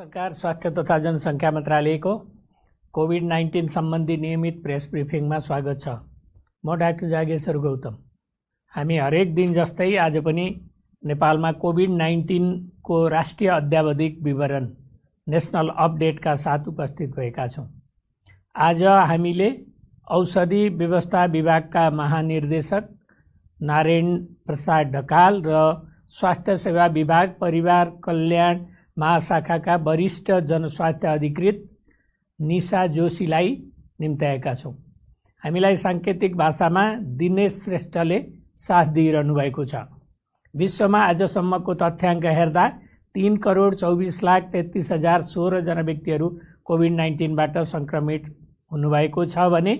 सरकार स्वास्थ्य तथा जनसङ्ख्या मन्त्रालयको कोभिड नाइन्टिन सम्बन्धी नियमित प्रेस ब्रिफिङमा स्वागत छ म डाक्टर जागेश्वर गौतम हामी हरेक दिन जस्तै आज पनि नेपालमा कोभिड नाइन्टिनको राष्ट्रिय अध्यावधिक विवरण नेसनल अपडेटका साथ उपस्थित भएका छौँ आज हामीले औषधि व्यवस्था विभागका महानिर्देशक नारायण प्रसाद ढकाल र स्वास्थ्य सेवा विभाग परिवार कल्याण महाशाखाका वरिष्ठ जनस्वास्थ्य अधिकृत निशा जोशीलाई निम्त्याएका छौँ हामीलाई साङ्केतिक भाषामा दिनेश श्रेष्ठले साथ दिइरहनु भएको छ विश्वमा आजसम्मको तथ्याङ्क हेर्दा तिन करोड चौबिस लाख तेत्तिस हजार सोह्रजना व्यक्तिहरू कोभिड नाइन्टिनबाट सङ्क्रमित हुनुभएको छ भने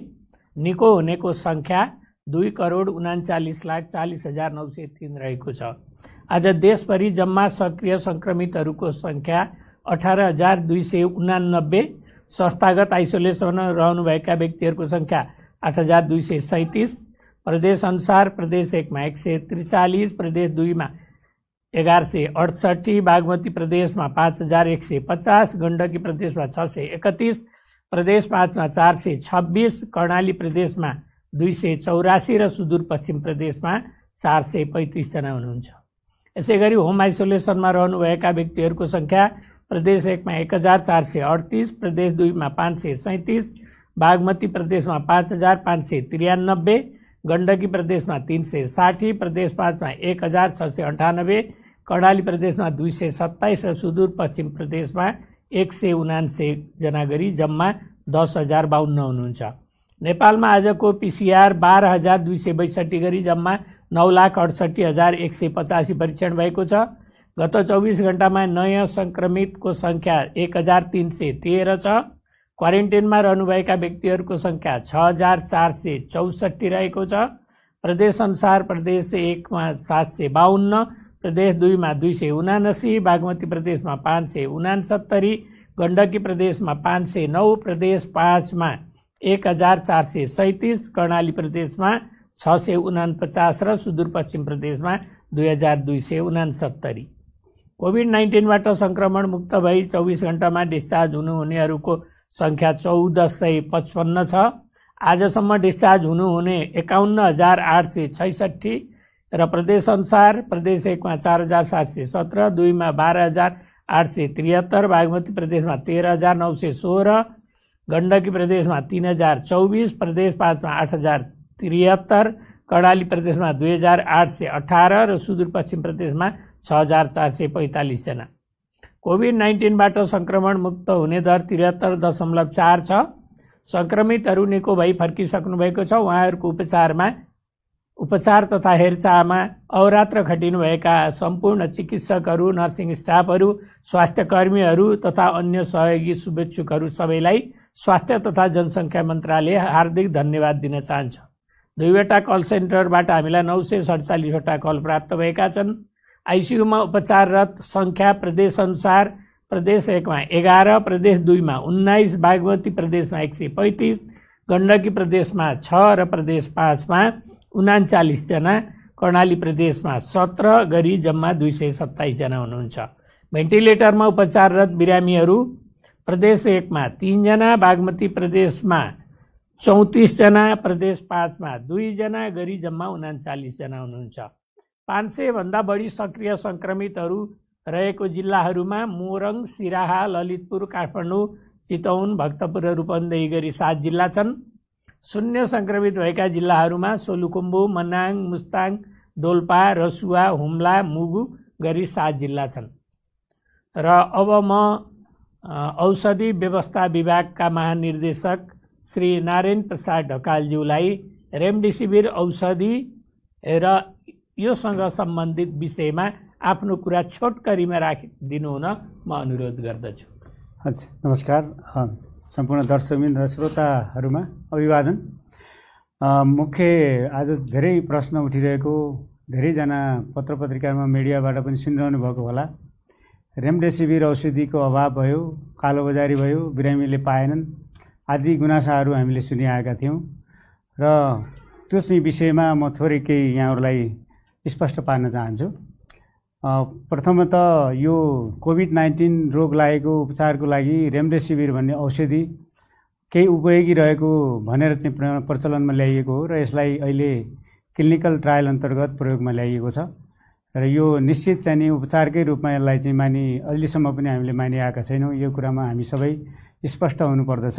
निको हुनेको सङ्ख्या दुई करोड उनाचालिस लाख चालिस हजार नौ सय तिन रहेको छ आज देशभरि जम्मा सक्रिय सङ्क्रमितहरूको सङ्ख्या अठार हजार दुई सय उनानब्बे संस्थागत आइसोलेसनमा रहनुभएका व्यक्तिहरूको सङ्ख्या आठ हजार दुई सय सैँतिस प्रदेशअनुसार प्रदेश एकमा एक सय त्रिचालिस प्रदेश दुईमा एघार सय अडसट्ठी बागमती प्रदेशमा पाँच हजार एक सय पचास गण्डकी प्रदेशमा छ सय एकतिस प्रदेश पाँचमा चार सय छब्बिस कर्णाली प्रदेशमा दुई सय चौरासी र सुदूरपश्चिम प्रदेशमा चार सय पैँतिसजना हुनुहुन्छ यसै गरी होम आइसोलेसनमा रहनुभएका व्यक्तिहरूको सङ्ख्या प्रदेश एकमा एक हजार चार सय अडतिस प्रदेश दुईमा पाँच सय सैँतिस बागमती प्रदेशमा पाँच हजार पाँच सय त्रियानब्बे गण्डकी प्रदेशमा तिन सय साठी प्रदेश पाँचमा एक हजार छ सय अन्ठानब्बे कर्णाली प्रदेशमा दुई सय सत्ताइस र सुदूरपश्चिम प्रदेशमा एक सय उनान्सयजना गरी जम्मा दस हजार बाहन्न हुनुहुन्छ नेपालमा आजको पिसिआर बाह्र हजार दुई सय बैसठी गरी जम्मा नौ लाख अडसट्ठी हजार एक सय पचासी परीक्षण भएको छ गत चौबिस घन्टामा नयाँ सङ्क्रमितको सङ्ख्या एक हजार तिन सय तेह्र छ क्वारेन्टाइनमा रहनुभएका व्यक्तिहरूको सङ्ख्या छ हजार चार सय चौसठी रहेको छ प्रदेशअनुसार प्रदेश एकमा सात सय बाहन्न प्रदेश दुईमा दुई सय उनासी बागमती प्रदेशमा पाँच सय उनासत्तरी गण्डकी प्रदेशमा पाँच सय नौ प्रदेश पाँचमा एक हजार चार सय सैतिस कर्णाली प्रदेशमा छ सय उनापचास र सुदूरपश्चिम प्रदेशमा दुई हजार दुई सय उनासत्तरी कोभिड नाइन्टिनबाट सङ्क्रमण मुक्त भई चौबिस घन्टामा डिस्चार्ज हुनुहुनेहरूको सङ्ख्या चौध सय पचपन्न छ आजसम्म डिस्चार्ज हुनुहुने एकाउन्न हजार आठ सय छैसठी र प्रदेशअनुसार प्रदेश एकमा चार हजार सात सय सत्र दुईमा बाह्र हजार आठ सय त्रिहत्तर बागमती प्रदेशमा तेह्र हजार नौ सय सोह्र गण्डकी प्रदेशमा तिन हजार चौबिस प्रदेश पाँचमा आठ हजार त्रिहत्तर कर्णाली प्रदेशमा दुई हजार आठ सय अठार र सुदूरपश्चिम प्रदेशमा छ हजार चार सय पैँतालिसजना कोभिड नाइन्टिनबाट सङ्क्रमण मुक्त हुने दर त्रिहत्तर दशमलव चार छ सङ्क्रमितहरू निको भई फर्किसक्नु भएको छ उहाँहरूको उपचारमा उपचार तथा हेरचाहमा अवरात्र खटिनुभएका सम्पूर्ण चिकित्सकहरू नर्सिङ स्टाफहरू स्वास्थ्य कर्मीहरू तथा अन्य सहयोगी शुभेच्छुकहरू सबैलाई स्वास्थ्य तथा जनसङ्ख्या मन्त्रालय हार्दिक धन्यवाद दिन चाहन्छ दुईवटा कल सेन्टरबाट हामीलाई नौ सय सडचालिसवटा कल प्राप्त भएका छन् आइसियुमा उपचाररत सङ्ख्या प्रदेशअनुसार प्रदेश एकमा एघार प्रदेश दुईमा उन्नाइस बागमती प्रदेशमा एक सय पैँतिस गण्डकी प्रदेशमा छ र प्रदेश पाँचमा उनाचालिसजना कर्णाली प्रदेशमा सत्र गरी जम्मा दुई सय सत्ताइसजना हुनुहुन्छ भेन्टिलेटरमा उपचाररत बिरामीहरू प्रदेश एकमा तिनजना बागमती प्रदेशमा चौतिसजना प्रदेश पाँचमा दुईजना गरी जम्मा उनाचालिसजना हुनुहुन्छ पाँच सयभन्दा बढी सक्रिय सङ्क्रमितहरू रहेको जिल्लाहरूमा मोरङ सिराहा ललितपुर काठमाडौँ चितौन भक्तपुर रूपन्देही गरी सात जिल्ला छन् शून्य सङ्क्रमित भएका जिल्लाहरूमा सोलुकुम्बु मनाङ मुस्ताङ डोल्पा रसुवा हुम्ला मुगु गरी सात जिल्ला छन् र अब म औषधि व्यवस्था विभागका महानिर्देशक श्री नारायण प्रसाद ढकालज्यूलाई रेमडेसिभिर औषधि र योसँग सम्बन्धित विषयमा आफ्नो कुरा छोटकरीमा राखिदिनुहुन म अनुरोध गर्दछु हजुर नमस्कार सम्पूर्ण दर्शकबिन र श्रोताहरूमा अभिवादन मुख्य आज धेरै प्रश्न उठिरहेको धेरैजना पत्र पत्रिकामा मिडियाबाट पनि सुनिरहनु भएको होला रेमडेसिभिर औषधिको अभाव भयो कालोबजारी भयो बिरामीले पाएनन् आदि गुनासाहरू हामीले सुनिआएका थियौँ र त्यो चाहिँ विषयमा म थोरै केही यहाँहरूलाई स्पष्ट पार्न चाहन्छु प्रथमत यो कोभिड नाइन्टिन रोग लागेको उपचारको लागि रेमडेसिभिर भन्ने औषधि केही उपयोगी रहेको भनेर चाहिँ प्रचलनमा ल्याइएको हो र यसलाई अहिले क्लिनिकल ट्रायल अन्तर्गत प्रयोगमा ल्याइएको छ र यो निश्चित चाहिँ नि उपचारकै रूपमा यसलाई चाहिँ मानि अहिलेसम्म पनि हामीले मानिआएका छैनौँ यो कुरामा हामी सबै स्पष्ट हुनुपर्दछ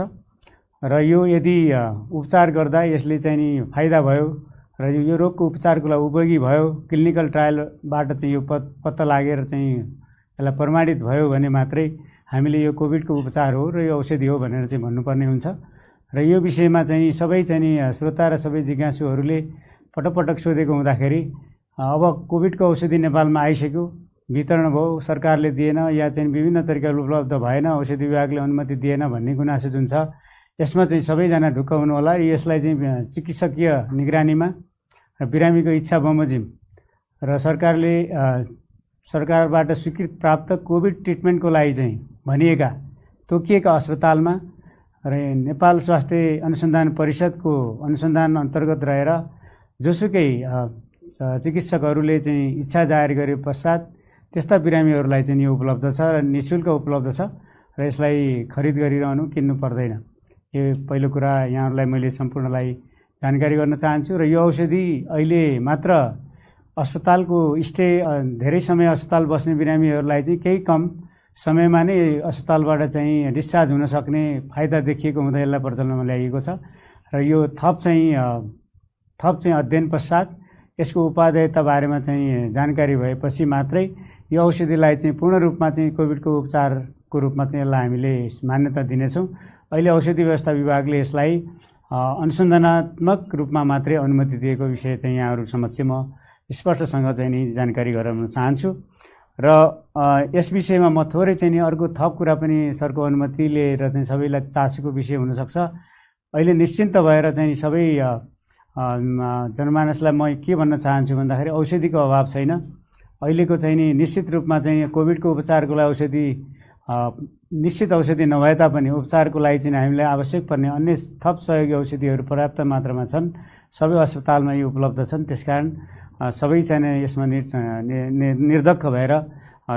र यो यदि उपचार गर्दा यसले चाहिँ नि फाइदा भयो र यो रोगको उपचारको लागि उपयोगी भयो क्लिनिकल ट्रायलबाट चाहिँ यो पत् पत्ता लागेर चाहिँ यसलाई प्रमाणित भयो भने मात्रै हामीले यो कोभिडको उपचार हो र यो औषधि हो भनेर चाहिँ भन्नुपर्ने हुन्छ र यो विषयमा चाहिँ सबै चाहिँ नि श्रोता र सबै जिज्ञासुहरूले पटक पटक सोधेको हुँदाखेरि अब कोभिडको औषधि नेपालमा आइसक्यो वितरण भयो सरकारले दिएन या चाहिँ विभिन्न तरिकाले उपलब्ध भएन औषधि विभागले अनुमति दिएन भन्ने गुनासो जुन छ यसमा चाहिँ सबैजना ढुक्क होला यसलाई चाहिँ चिकित्सकीय निगरानीमा र बिरामीको इच्छा बमोजिम र सरकारले सरकारबाट स्वीकृत प्राप्त कोभिड ट्रिटमेन्टको लागि चाहिँ भनिएका तोकिएका अस्पतालमा र नेपाल स्वास्थ्य अनुसन्धान परिषदको अनुसन्धान अन्तर्गत रहेर जोसुकै चिकित्सकहरूले चाहिँ इच्छा जाहेर गरे पश्चात त्यस्ता बिरामीहरूलाई चाहिँ यो उपलब्ध छ र नि शुल्क उपलब्ध छ र यसलाई खरिद गरिरहनु किन्नु पर्दैन यो पहिलो कुरा यहाँहरूलाई मैले सम्पूर्णलाई जानकारी गर्न चाहन्छु र यो औषधि अहिले मात्र अस्पतालको स्टे धेरै समय अस्पताल बस्ने बिरामीहरूलाई चाहिँ केही कम समयमा नै अस्पतालबाट चाहिँ डिस्चार्ज हुन सक्ने फाइदा देखिएको हुँदा यसलाई प्रचलनमा ल्याइएको छ र यो थप चाहिँ थप चाहिँ अध्ययन पश्चात यसको उपादेयता बारेमा चाहिँ जानकारी भएपछि मात्रै यो औषधिलाई चाहिँ पूर्ण रूपमा चाहिँ कोभिडको उपचार को रूपमा चाहिँ यसलाई हामीले मान्यता दिनेछौँ अहिले औषधि व्यवस्था विभागले यसलाई अनुसन्धानात्मक रूपमा मात्रै अनुमति दिएको विषय चाहिँ यहाँहरू समक्ष म स्पष्टसँग चाहिँ नि जानकारी गराउन चाहन्छु र यस विषयमा म थोरै चाहिँ नि अर्को थप कुरा पनि सरको अनुमति लिएर चाहिँ सबैलाई चासोको विषय हुनसक्छ अहिले निश्चिन्त भएर चाहिँ सबै जनमानसलाई म के भन्न चाहन्छु भन्दाखेरि औषधिको अभाव छैन अहिलेको चाहिँ नि निश्चित रूपमा चाहिँ कोभिडको उपचारको लागि औषधि निश्चित औषधि नभए तापनि उपचारको लागि चाहिँ हामीलाई आवश्यक पर्ने अन्य थप सहयोगी औषधिहरू पर्याप्त मात्रामा छन् सबै अस्पतालमा यो उपलब्ध छन् त्यसकारण सबै चाहिँ यसमा निर् निर्धक्क भएर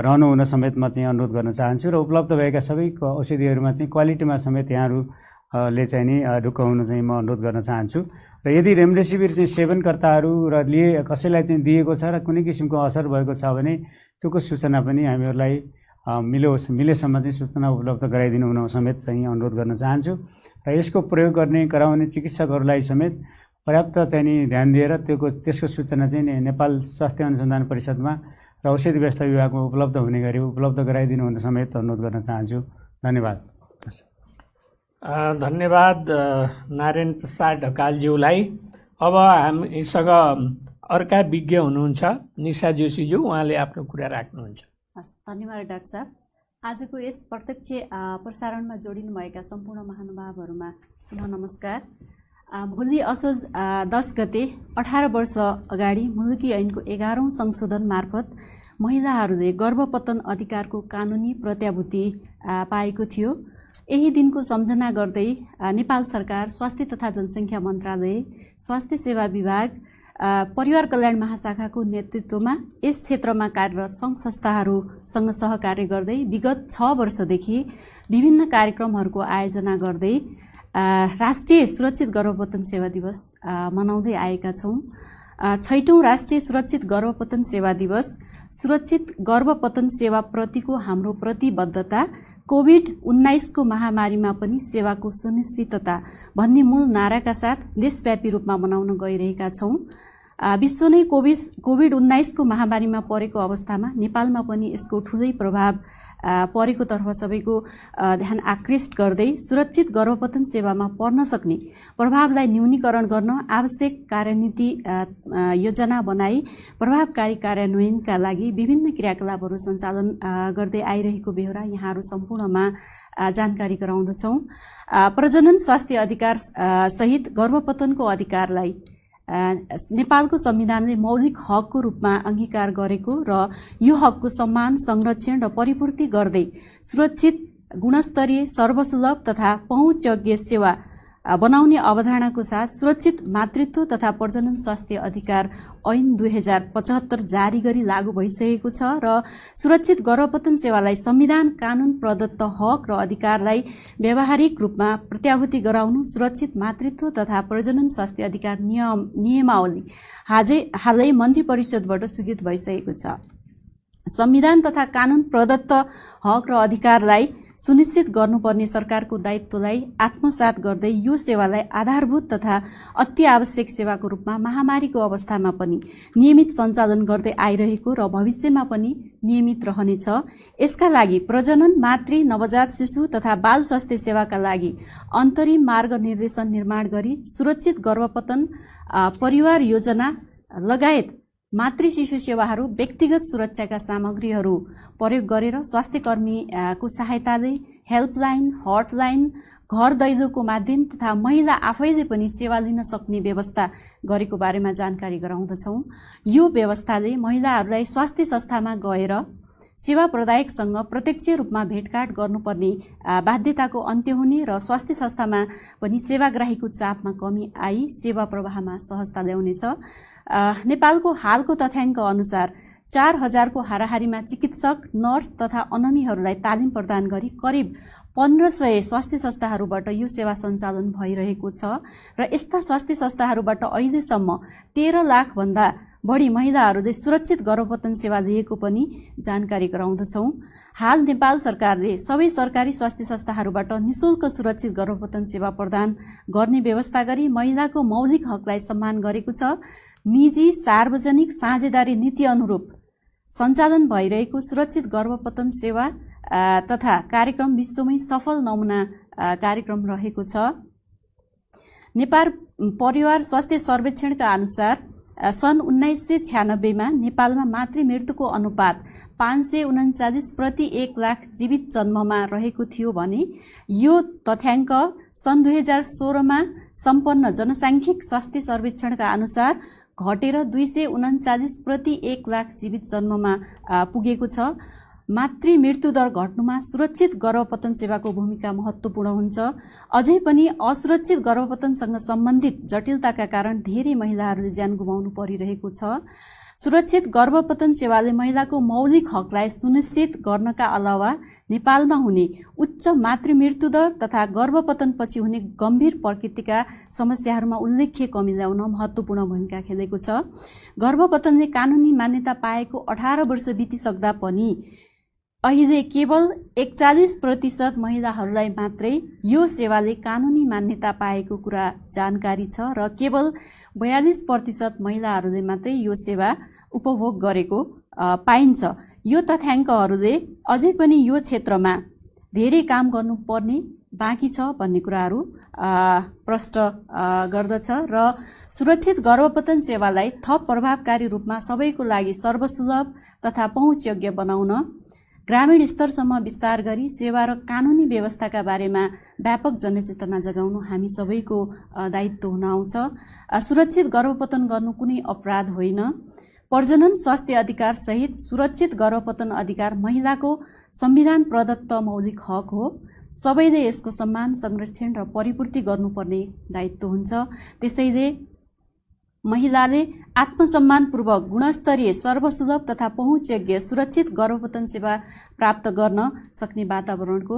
रहनुहुन समेत म चाहिँ अनुरोध गर्न चाहन्छु र उपलब्ध भएका सबै औषधिहरूमा चाहिँ क्वालिटीमा समेत यहाँहरूले चाहिँ नि ढुक्क हुन चाहिँ म अनुरोध गर्न चाहन्छु र यदि रेमडेसिभिर चाहिँ सेवनकर्ताहरू र लिए कसैलाई चाहिँ दिएको छ र कुनै किसिमको असर भएको छ भने त्योको सूचना पनि हामीहरूलाई मिलोस् मिलेसम्म चाहिँ सूचना उपलब्ध गराइदिनु हुन समेत चाहिँ अनुरोध गर्न चाहन्छु र यसको प्रयोग गर्ने गराउने चिकित्सकहरूलाई समेत पर्याप्त चाहिँ नि ध्यान दिएर त्योको त्यसको सूचना चाहिँ नेपाल स्वास्थ्य अनुसन्धान परिषदमा र औषधि व्यवस्था विभागमा उपलब्ध हुने गरी उपलब्ध गराइदिनु हुन समेत अनुरोध गर्न चाहन्छु धन्यवाद धन्यवाद नारायण प्रसाद ढकालज्यूलाई अब हामीसँग अर्का विज्ञ हुनुहुन्छ निशा जोशीज्यू उहाँले आफ्नो कुरा राख्नुहुन्छ हस् धन्यवाद डाक्टर साहब आजको यस प्रत्यक्ष प्रसारणमा जोडिनुभएका सम्पूर्ण महानुभावहरूमा पुनः नमस्कार भोलि असोज दस गते अठार वर्ष अगाडि मुलुकी ऐनको एघारौँ संशोधन मार्फत महिलाहरूले गर्भपतन अधिकारको कानुनी प्रत्याभूति पाएको थियो यही दिनको सम्झना गर्दै नेपाल सरकार स्वास्थ्य तथा जनसङ्ख्या मन्त्रालय स्वास्थ्य सेवा विभाग परिवार कल्याण महाशाखाको नेतृत्वमा यस क्षेत्रमा कार्यरत सङ्घ संस्थाहरूसँग सहकार्य गर्दै विगत छ वर्षदेखि विभिन्न कार्यक्रमहरूको आयोजना गर्दै राष्ट्रिय सुरक्षित गर्भपतन सेवा दिवस मनाउँदै आएका छौँ छैटौँ राष्ट्रिय सुरक्षित गर्भपतन सेवा दिवस सुरक्षित गर्भपतन सेवाप्रतिको हाम्रो प्रतिबद्धता कोभिड उन्नाइसको महामारीमा पनि सेवाको सुनिश्चितता भन्ने मूल नाराका साथ देशव्यापी रूपमा मनाउन गइरहेका छौं विश्व नै कोभिड कोभिड उन्नाइसको महामारीमा परेको अवस्थामा नेपालमा पनि यसको ठुलै प्रभाव परेकोतर्फ सबैको ध्यान आकृष्ट गर्दै सुरक्षित गर्भपतन सेवामा पर्न सक्ने प्रभावलाई न्यूनीकरण गर्न आवश्यक कार्यनीति योजना बनाई प्रभावकारी कार्यान्वयनका लागि विभिन्न क्रियाकलापहरू सञ्चालन गर्दै आइरहेको बेहोरा यहाँहरू सम्पूर्णमा जानकारी गराउँदछौँ प्रजनन स्वास्थ्य अधिकार सहित गर्भपतनको अधिकारलाई नेपालको संविधानले मौलिक हकको रूपमा अङ्गीकार गरेको र यो हकको सम्मान संरक्षण र परिपूर्ति गर्दै सुरक्षित गुणस्तरीय सर्वसुलभ तथा पहुँचयोग्य सेवा बनाउने अवधारणाको साथ सुरक्षित मातृत्व तथा प्रजनन स्वास्थ्य अधिकार ऐन दुई हजार पचहत्तर जारी गरी लागू भइसकेको छ र सुरक्षित गर्भपतन सेवालाई संविधान कानून प्रदत्त हक र अधिकारलाई व्यावहारिक रूपमा प्रत्याभूति गराउनु सुरक्षित मातृत्व तथा प्रजनन स्वास्थ्य अधिकार नियम नियमावली हाजै हालै मन्त्री परिषदबाट स्वीकृत भइसकेको छ संविधान तथा कानून प्रदत्त हक र अधिकारलाई सुनिश्चित गर्नुपर्ने सरकारको दायित्वलाई आत्मसात गर्दै यो सेवालाई आधारभूत तथा अति आवश्यक सेवाको रूपमा महामारीको अवस्थामा पनि नियमित सञ्चालन गर्दै आइरहेको र भविष्यमा पनि नियमित रहनेछ यसका लागि प्रजनन मातृ नवजात शिशु तथा बाल स्वास्थ्य सेवाका लागि अन्तरिम मार्ग निर्देशन निर्माण गरी सुरक्षित गर्भपतन परिवार योजना लगायत मातृ शिशु सेवाहरू व्यक्तिगत सुरक्षाका सामग्रीहरू प्रयोग गरेर स्वास्थ्य कर्मीको सहायताले हेल्पलाइन हटलाइन घर दैलोको माध्यम तथा महिला आफैले पनि सेवा लिन सक्ने व्यवस्था गरेको बारेमा जानकारी गराउँदछौँ यो व्यवस्थाले महिलाहरूलाई स्वास्थ्य संस्थामा गएर सेवा प्रदायकसँग प्रत्यक्ष रूपमा भेटघाट गर्नुपर्ने बाध्यताको अन्त्य हुने र स्वास्थ्य संस्थामा पनि सेवाग्राहीको चापमा कमी आई सेवा प्रवाहमा सहजता ल्याउनेछ नेपालको हालको तथ्याङ्क अनुसार चार हजारको हाराहारीमा चिकित्सक नर्स तथा अनमीहरूलाई तालिम प्रदान गरी करिब पन्ध्र सय स्वास्थ्य संस्थाहरूबाट यो सेवा सञ्चालन भइरहेको छ र यस्ता स्वास्थ्य संस्थाहरूबाट अहिलेसम्म तेह्र लाखभन्दा बढी महिलाहरूले सुरक्षित गर्भपतन सेवा लिएको पनि जानकारी गराउँदछौँ हाल नेपाल सरकारले सबै सरकारी स्वास्थ्य संस्थाहरूबाट निशुल्क सुरक्षित गर्भपतन सेवा प्रदान गर्ने व्यवस्था गरी महिलाको मौलिक हकलाई सम्मान गरेको छ निजी सार्वजनिक साझेदारी नीति अनुरूप सञ्चालन भइरहेको सुरक्षित गर्भपतन सेवा तथा कार्यक्रम विश्वमै सफल नमुना कार्यक्रम रहेको छ नेपाल परिवार स्वास्थ्य सर्वेक्षणका अनुसार सन् उन्नाइस सय छ्यानब्बेमा नेपालमा मातृ मृत्युको अनुपात पाँच सय उन्चालिस प्रति एक लाख जीवित जन्ममा रहेको थियो भने यो तथ्याङ्क सन् दुई हजार सोह्रमा सम्पन्न जनसाङ्ख्यिक स्वास्थ्य सर्वेक्षणका अनुसार घटेर दुई सय उन्चालिस प्रति एक लाख जीवित जन्ममा पुगेको छ मातृ मृत्युदर घट्नुमा सुरक्षित गर्भपतन सेवाको भूमिका महत्त्वपूर्ण हुन्छ अझै पनि असुरक्षित गर्भपतनसँग सम्बन्धित जटिलताका कारण धेरै महिलाहरूले ज्यान गुमाउनु परिरहेको छ सुरक्षित गर्भपतन सेवाले महिलाको मौलिक हकलाई सुनिश्चित गर्नका अलावा नेपालमा हुने उच्च मातृ मृत्युदर तथा गर्भपतनपछि हुने गम्भीर प्रकृतिका समस्याहरूमा उल्लेख्य कमी ल्याउन महत्त्वपूर्ण भूमिका खेलेको छ गर्भपतनले कानुनी मान्यता पाएको अठार वर्ष बितिसक्दा पनि अहिले केवल एकचालिस प्रतिशत महिलाहरूलाई मात्रै यो सेवाले कानुनी मान्यता पाएको कुरा जानकारी छ र केवल बयालिस प्रतिशत महिलाहरूले मात्रै यो सेवा उपभोग गरेको पाइन्छ यो तथ्याङ्कहरूले अझै पनि यो क्षेत्रमा धेरै काम गर्नुपर्ने बाँकी छ भन्ने कुराहरू प्रष्ट गर्दछ र सुरक्षित गर्भपतन सेवालाई थप प्रभावकारी रूपमा सबैको लागि सर्वसुलभ तथा पहुँचयोग्य बनाउन ग्रामीण स्तरसम्म विस्तार गरी सेवा र कानुनी व्यवस्थाका बारेमा व्यापक जनचेतना जगाउनु हामी सबैको दायित्व हुन आउँछ सुरक्षित गर्भपतन गर्नु कुनै अपराध होइन प्रजनन स्वास्थ्य अधिकार सहित सुरक्षित गर्भपतन अधिकार महिलाको संविधान प्रदत्त मौलिक हक हो सबैले यसको सम्मान संरक्षण र परिपूर्ति गर्नुपर्ने दायित्व हुन्छ त्यसैले महिलाले आत्मसम्मानपूर्वक गुणस्तरीय सर्वसुलभ तथा पहुँचयोग्य सुरक्षित गर्भपतन सेवा प्राप्त गर्न सक्ने वातावरणको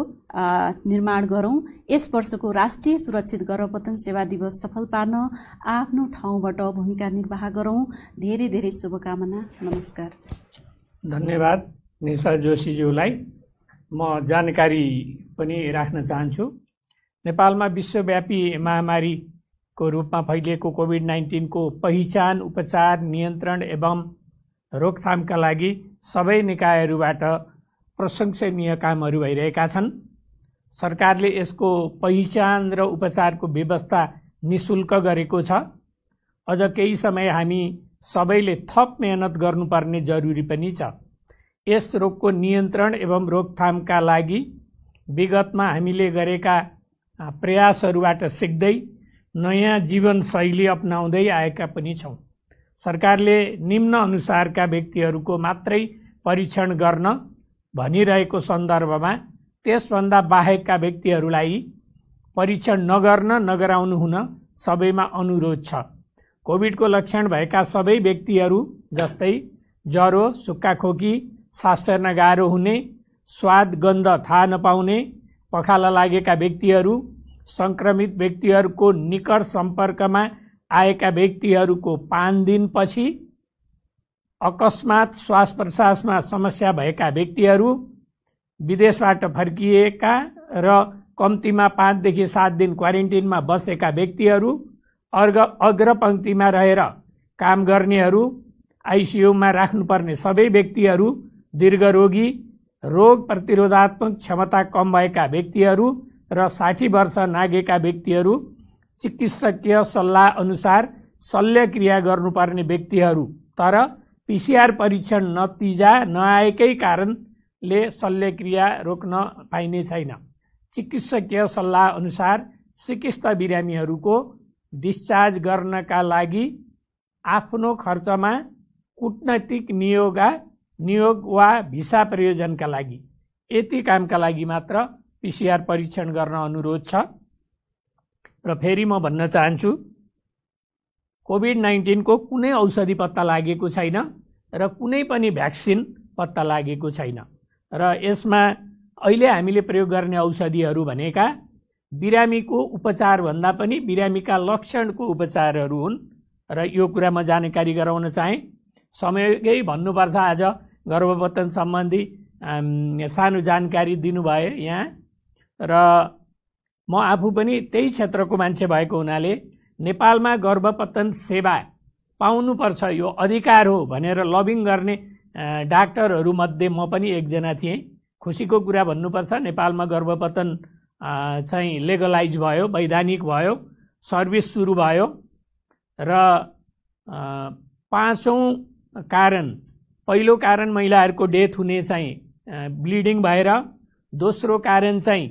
निर्माण गरौँ यस वर्षको राष्ट्रिय सुरक्षित गर्भपतन सेवा दिवस सफल पार्न आफ्नो ठाउँबाट भूमिका निर्वाह गरौँ धेरै धेरै शुभकामना नमस्कार धन्यवाद निशा जोशीज्यूलाई म जानकारी पनि राख्न चाहन्छु नेपालमा विश्वव्यापी महामारी को रूपमा फैलिएको कोभिड नाइन्टिनको पहिचान उपचार नियन्त्रण एवं रोकथामका लागि सबै निकायहरूबाट प्रशंसनीय कामहरू भइरहेका छन् सरकारले यसको पहिचान र उपचारको व्यवस्था निशुल्क गरेको छ अझ केही समय हामी सबैले थप मेहनत गर्नुपर्ने जरुरी पनि छ यस रोगको नियन्त्रण एवं रोकथामका लागि विगतमा हामीले गरेका प्रयासहरूबाट सिक्दै नयाँ जीवनशैली अपनाउँदै आएका पनि छौँ सरकारले निम्न अनुसारका व्यक्तिहरूको मात्रै परीक्षण गर्न भनिरहेको सन्दर्भमा त्यसभन्दा बाहेकका व्यक्तिहरूलाई परीक्षण नगर्न नगराउनु हुन सबैमा अनुरोध छ कोभिडको लक्षण भएका सबै व्यक्तिहरू जस्तै ज्वरो सुक्खा खोकी सास फेर्न गाह्रो हुने स्वाद गन्ध थाहा नपाउने पखाला लागेका व्यक्तिहरू सङ्क्रमित व्यक्तिहरूको निकट सम्पर्कमा आएका व्यक्तिहरूको पाँच दिनपछि अकस्मात श्वास प्रश्वासमा समस्या भएका व्यक्तिहरू विदेशबाट फर्किएका र कम्तीमा पाँचदेखि सात दिन क्वारेन्टिनमा बसेका व्यक्तिहरू अर्ग अग्रपङ्क्तिमा रहेर काम गर्नेहरू आइसियुमा राख्नुपर्ने सबै व्यक्तिहरू दीर्घरोगी रोग प्रतिरोधात्मक क्षमता कम भएका व्यक्तिहरू र साठी वर्ष नागेका व्यक्तिहरू चिकित्सकीय सल्लाह अनुसार शल्यक्रिया गर्नुपर्ने व्यक्तिहरू तर पिसिआर परीक्षण नतिजा नआएकै कारणले शल्यक्रिया रोक्न पाइने छैन चिकित्सकीय सल्लाह अनुसार सिकिस्त बिरामीहरूको डिस्चार्ज गर्नका लागि आफ्नो खर्चमा कुटनैतिक नियोगा नियोग वा भिसा प्रयोजनका लागि यति कामका लागि मात्र पिसिआर परीक्षण गर्न अनुरोध छ र फेरि म भन्न चाहन्छु कोभिड नाइन्टिनको कुनै औषधि पत्ता लागेको छैन र कुनै पनि भ्याक्सिन पत्ता लागेको छैन र यसमा अहिले हामीले प्रयोग गर्ने औषधिहरू भनेका बिरामीको उपचारभन्दा पनि बिरामीका लक्षणको उपचारहरू हुन् र यो कुरा म जानकारी गराउन चाहेँ समयकै भन्नुपर्छ आज गर्भपतन सम्बन्धी सानो जानकारी दिनुभयो यहाँ र म आफू पनि त्यही क्षेत्रको मान्छे भएको हुनाले नेपालमा गर्भपतन सेवा पाउनुपर्छ यो अधिकार हो भनेर लबिङ गर्ने डाक्टरहरूमध्ये म पनि एकजना थिएँ खुसीको कुरा भन्नुपर्छ नेपालमा गर्भपतन चाहिँ लेगलाइज भयो वैधानिक भयो सर्भिस सुरु भयो र पाँचौँ कारण पहिलो कारण महिलाहरूको डेथ हुने चाहिँ ब्लिडिङ भएर दोस्रो कारण चाहिँ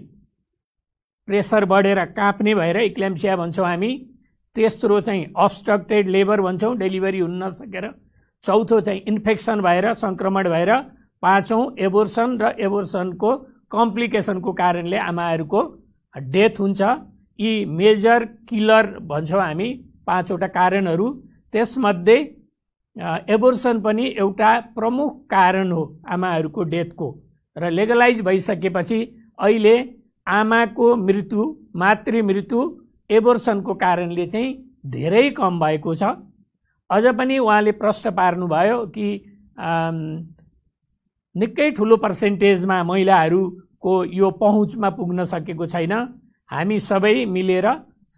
प्रेसर बढेर काँप्ने भएर इक्ल्याम्सिया भन्छौँ हामी तेस्रो चाहिँ अस्ट्रक्टेड लेबर भन्छौँ डेलिभरी हुन नसकेर चौथो चाहिँ इन्फेक्सन भएर सङ्क्रमण भएर पाँचौँ एबोर्सन र एबोर्सनको कम्प्लिकेसनको कारणले आमाहरूको डेथ हुन्छ यी मेजर किलर भन्छौँ हामी पाँचवटा कारणहरू त्यसमध्ये एबोर्सन पनि एउटा प्रमुख कारण हो आमाहरूको डेथको र लेगलाइज भइसकेपछि अहिले आमाको मृत्यु मातृ मृत्यु एबोर्सनको कारणले चाहिँ धेरै कम भएको छ अझ पनि उहाँले प्रश्न पार्नुभयो कि निकै ठुलो पर्सेन्टेजमा महिलाहरूको यो पहुँचमा पुग्न सकेको छैन हामी सबै मिलेर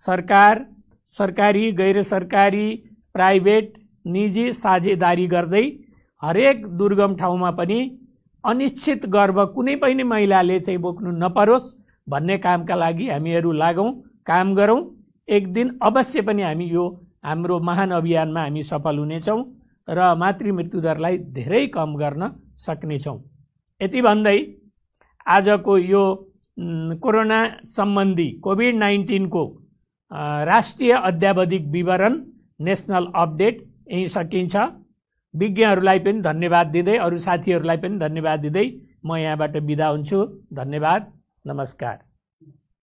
सरकार सरकारी गैर सरकारी प्राइभेट निजी साझेदारी गर्दै हरेक दुर्गम ठाउँमा पनि अनिश्चित गर्व कुनै पनि महिलाले चाहिँ बोक्नु नपरोस् भन्ने कामका लागि हामीहरू लागौँ काम गरौँ एक दिन अवश्य पनि हामी यो हाम्रो महान अभियानमा हामी सफल हुनेछौँ र मातृ मृत्युदरलाई धेरै कम गर्न सक्नेछौँ यति भन्दै आजको यो कोरोना सम्बन्धी कोभिड नाइन्टिनको राष्ट्रिय अध्यावधिक विवरण नेसनल अपडेट यहीँ सकिन्छ विज्ञहरूलाई पनि धन्यवाद दिँदै अरू साथीहरूलाई पनि धन्यवाद दिँदै म यहाँबाट बिदा हुन्छु धन्यवाद नमस्कार